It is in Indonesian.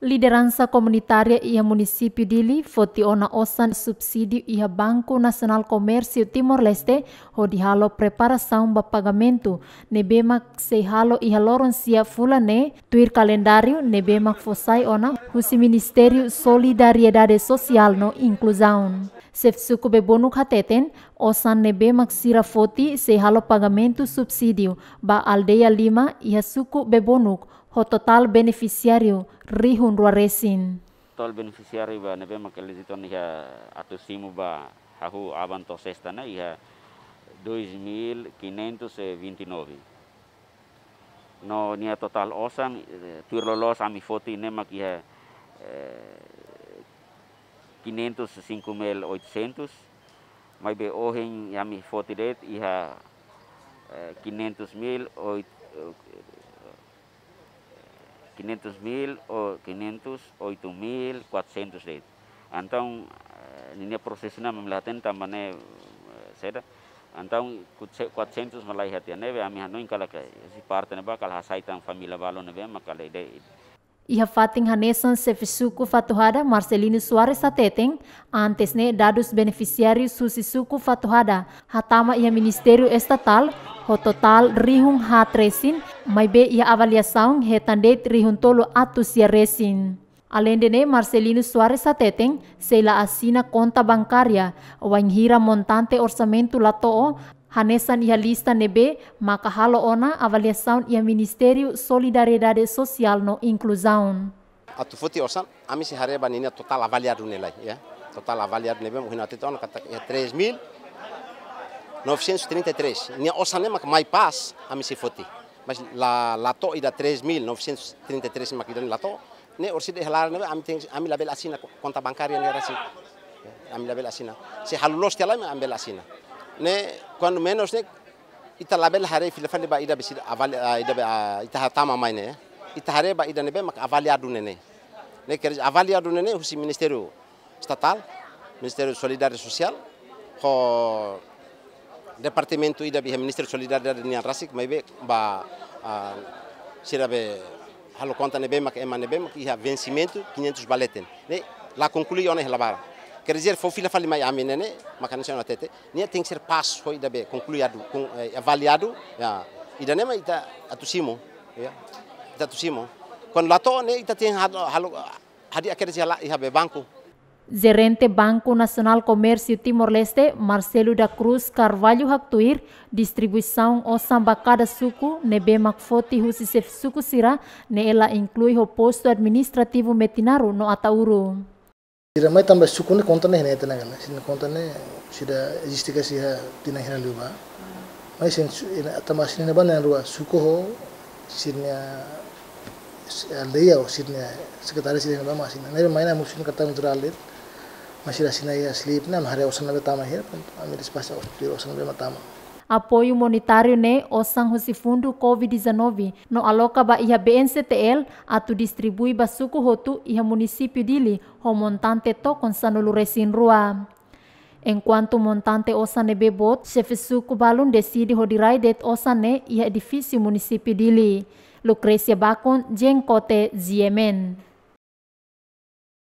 Lideransa komunitaria ia municipio Dili Li foti ona osan subsidi ia Banku Nasional Comercio Timor Leste ho dihalo preparação ba pagamento nebemak sehalo halo ia loron sia fulane tuir calendário nebemak fosai ona husi ministerio Solidariedade Social no Inclusão. Sefsuco Bebonu be maksira Maxirafoti, se halo pagamento subsídio, ba Aldeia Lima ia suku Bebonuk, ho total beneficiário, Rihun Ruaresin. Total beneficiário ba nebe makelisiton ia atusimu ba hahu abanto sestana ia 2529. no nia total osan tuirlolos ami foti nemak ia 500 5800 mai be ohen yami fotiret iha 500.000 eh, eh, o 500.000 o 508.400 red. Antong ini prosesnya memelaten tamane eh, seda. Antong 400 malai hatiane be ami hanuin kala si parte ne ba kala hasaitan familia balon ne be makalai de ia fatin hanesan sefisuku fatuhada Marcelino Suarez teteng antes ne dados beneficiário susisuku fatuhada hatama ia ministerio Estatal ho total rihun hatresin maibe ia avaliação he tandet tolo tolu ia resin. Alende ne Marcelino Suarez teteng seila asina konta bankaria, o hira montante orçamento latoo Hanesan ia lista nebe maka halo ona avaliação ia Ministeriu Solidariedade Social no inclusaun. Atu foti osan, ami se hareba nini total avaliado nelai, ya. Total avaliado nebe mungkin atu tona kata ya 3.933. Nia osan ne maka mai pas ami se foti. Mas la lato ida 3.933 maka ida lato. Ne orsid ehlare nebe ami teng ami label asina conta bancária ne rasi. Ami label asina. Se halulos tialai ami label asina. né quando menos né ita label hare fil fani ba ida bisid aval ida ba ita hatama mai né ita hare ba ida ne be mak avaliado né né né quer avaliado né né o ministério estatal ministério solidário social ho departamento ida bi ministério solidário solidariedade nian rasik mai be ba be halo conta ne be mak ema ne be mak ia vencimento 500 baleten né la conclui on é labar Quer dizer, foi filha falei, mas a minha né, mas a nacional tete, nem tem que ser passo foi da bem concluído, com, eh, avaliado, já. E daí mas ita atusimo, já, ita atusimo. Quando lá tô né, ita tem halo, hadi aquele dia lá, ia be banco. Gerente Banco Nacional Comércio Timor-Leste, Marcelo da Cruz Carvalho Hactuir, distribuição o Sambacada Suco, Nebe Macfoti Husisef Suco Sira, ela inclui o posto administrativo Metinaru no Atauru. Siramai tambah sukun konten ya, hina tena gana, sin konten sida jistika siha tina hina luba. Mai sin ina tambah sin ban yang luba suku ho sinnya aldeia ya, ho sinnya sekretaris sin ba masin. Nere maina musin kata untuk alit. Masih nah, rasina nah, ya sleep na mahare osana betama hir, amiris pasa osana tamah apoio monetário ne o San fundu COVID-19 no aloca ba iha BNCTL atu distribui ba suku hotu iha município dili ho montante tokon resin rua. Enquanto montante osane bebot, chefe suku balun decide hodiraidet osane iha edifício município dili. Lucrecia Bacon, Jengkote, Ziemen.